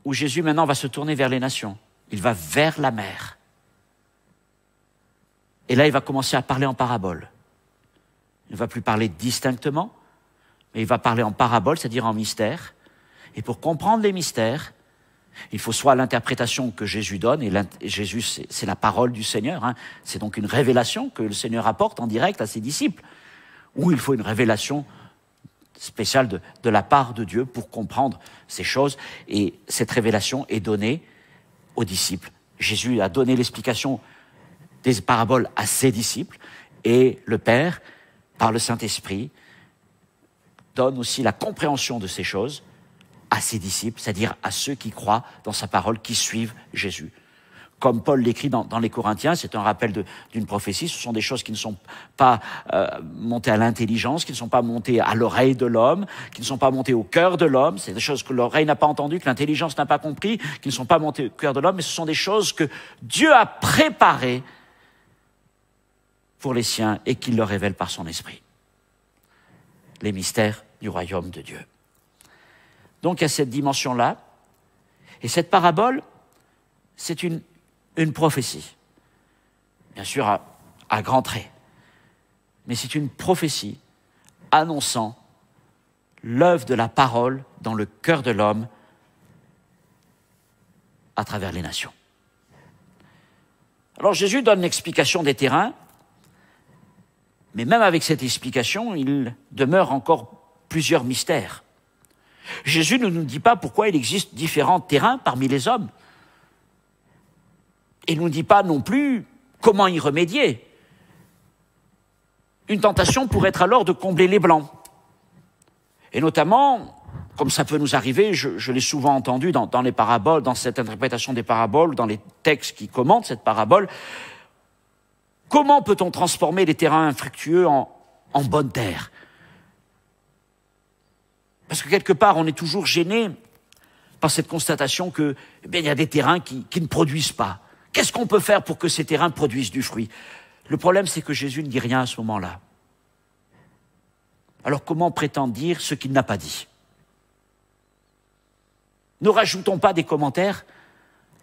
où Jésus maintenant va se tourner vers les nations. Il va vers la mer. Et là, il va commencer à parler en parabole. Il ne va plus parler distinctement, mais il va parler en parabole, c'est-à-dire en mystère. Et pour comprendre les mystères, il faut soit l'interprétation que Jésus donne, et, Jésus, c'est la parole du Seigneur, hein. c'est donc une révélation que le Seigneur apporte en direct à ses disciples, ou il faut une révélation spécial de, de, la part de Dieu pour comprendre ces choses. Et cette révélation est donnée aux disciples. Jésus a donné l'explication des paraboles à ses disciples et le Père, par le Saint-Esprit, donne aussi la compréhension de ces choses à ses disciples, c'est-à-dire à ceux qui croient dans sa parole, qui suivent Jésus comme Paul l'écrit dans, dans, les Corinthiens, c'est un rappel d'une prophétie, ce sont des choses qui ne sont pas euh, montées à l'intelligence, qui ne sont pas montées à l'oreille de l'homme, qui ne sont pas montées au cœur de l'homme, c'est des choses que l'oreille n'a pas entendues, que l'intelligence n'a pas compris, qui ne sont pas montées au cœur de l'homme, mais ce sont des choses que Dieu a préparées pour les siens et qu'il leur révèle par son esprit. Les mystères du royaume de Dieu. Donc il y a cette dimension-là. Et cette parabole, c'est une une prophétie. Bien sûr, à, grands traits. Mais c'est une prophétie annonçant l'œuvre de la parole dans le cœur de l'homme à travers les nations. Alors Jésus donne l'explication des terrains, mais même avec cette explication, il demeure encore plusieurs mystères. Jésus ne nous dit pas pourquoi il existe différents terrains parmi les hommes et ne nous dit pas non plus comment y remédier. Une tentation pourrait être alors de combler les blancs. Et notamment, comme ça peut nous arriver, je, l'ai souvent entendu dans, les paraboles, dans cette interprétation des paraboles, dans les textes qui commentent cette parabole, comment peut-on transformer les terrains infructueux en, bonne terre Parce que quelque part, on est toujours gêné par cette constatation que eh il y a des terrains qui ne produisent pas. Qu'est-ce qu'on peut faire pour que ces terrains produisent du fruit Le problème, c'est que Jésus ne dit rien à ce moment-là. Alors comment prétendre dire ce qu'il n'a pas dit Ne rajoutons pas des commentaires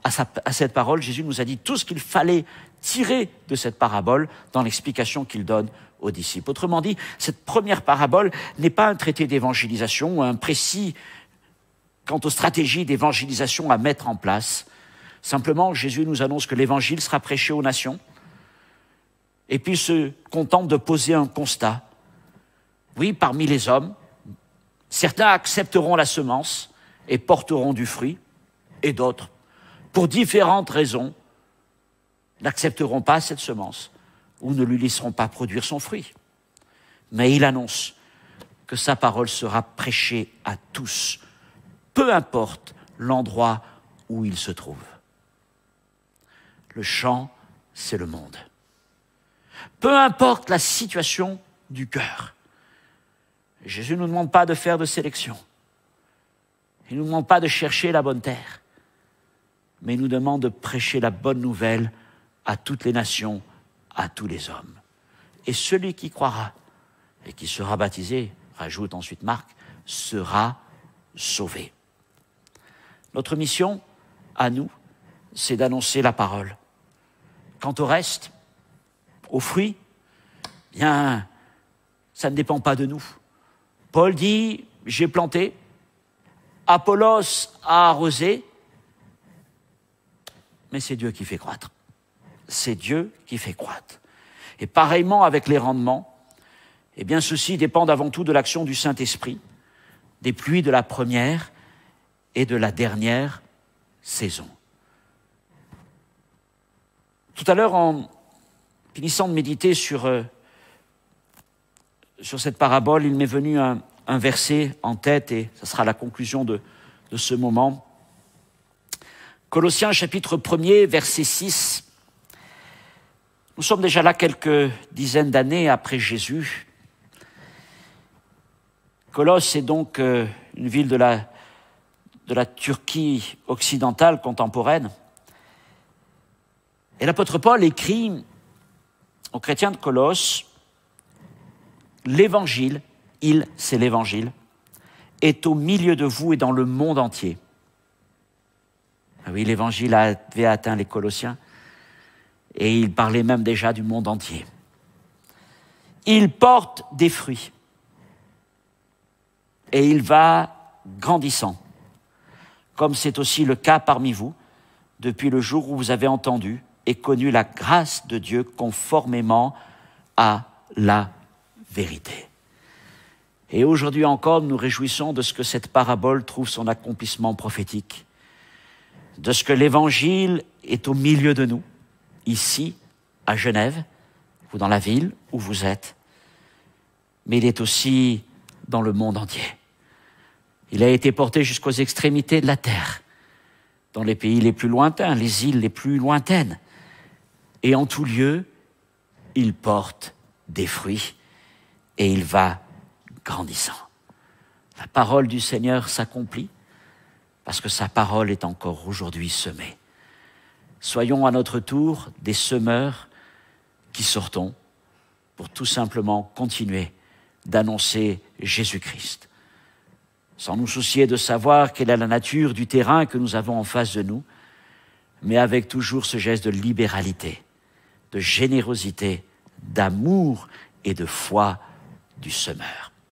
à, cette parole. Jésus nous a dit tout ce qu'il fallait tirer de cette parabole dans l'explication qu'il donne aux disciples. Autrement dit, cette première parabole n'est pas un traité d'évangélisation ou un précis quant aux stratégies d'évangélisation à mettre en place. Simplement, Jésus nous annonce que l'Évangile sera prêché aux nations, et puis se contente de poser un constat. Oui, parmi les hommes, certains accepteront la semence et porteront du fruit, et d'autres, pour différentes raisons, n'accepteront pas cette semence ou ne lui laisseront pas produire son fruit. Mais il annonce que sa parole sera prêchée à tous, peu importe l'endroit où il se trouve. Le chant, c'est le monde. Peu importe la situation du cœur. Jésus ne nous demande pas de faire de sélection. Il ne nous demande pas de chercher la bonne terre. Mais il nous demande de prêcher la bonne nouvelle à toutes les nations, à tous les hommes. Et celui qui croira et qui sera baptisé, rajoute ensuite Marc, sera sauvé. Notre mission à nous, c'est d'annoncer la parole. Quant au reste, aux fruits, eh bien, ça ne dépend pas de nous. Paul dit, j'ai planté, Apollos a arrosé, mais c'est Dieu qui fait croître. C'est Dieu qui fait croître. Et pareillement avec les rendements, eh bien ceux-ci dépendent avant tout de l'action du Saint-Esprit, des pluies de la première et de la dernière saison. Tout à l'heure, en finissant de méditer sur, euh, sur cette parabole, il m'est venu un, verset en tête et ce sera la conclusion de, ce moment. Colossiens chapitre 1er, verset 6. Nous sommes déjà là quelques dizaines d'années après Jésus. Colosse est donc euh, une ville de la, de la Turquie occidentale contemporaine. Et l'apôtre Paul écrit aux chrétiens de Colosse, l'évangile, il, c'est l'évangile, est au milieu de vous et dans le monde entier. Ah oui, l'évangile avait atteint les Colossiens et il parlait même déjà du monde entier. Il porte des fruits et il va grandissant, comme c'est aussi le cas parmi vous depuis le jour où vous avez entendu et connu la grâce de Dieu conformément à la vérité. Et aujourd'hui encore, nous réjouissons de ce que cette parabole trouve son accomplissement prophétique, de ce que l'Évangile est au milieu de nous, ici, à Genève, ou dans la ville où vous êtes, mais il est aussi dans le monde entier. Il a été porté jusqu'aux extrémités de la terre, dans les pays les plus lointains, les îles les plus lointaines. Et en tout lieu, il porte des fruits et il va grandissant. La parole du Seigneur s'accomplit parce que sa parole est encore aujourd'hui semée. Soyons à notre tour des semeurs qui sortons pour tout simplement continuer d'annoncer Jésus-Christ. Sans nous soucier de savoir quelle est la nature du terrain que nous avons en face de nous, mais avec toujours ce geste de libéralité de générosité, d'amour et de foi du semeur.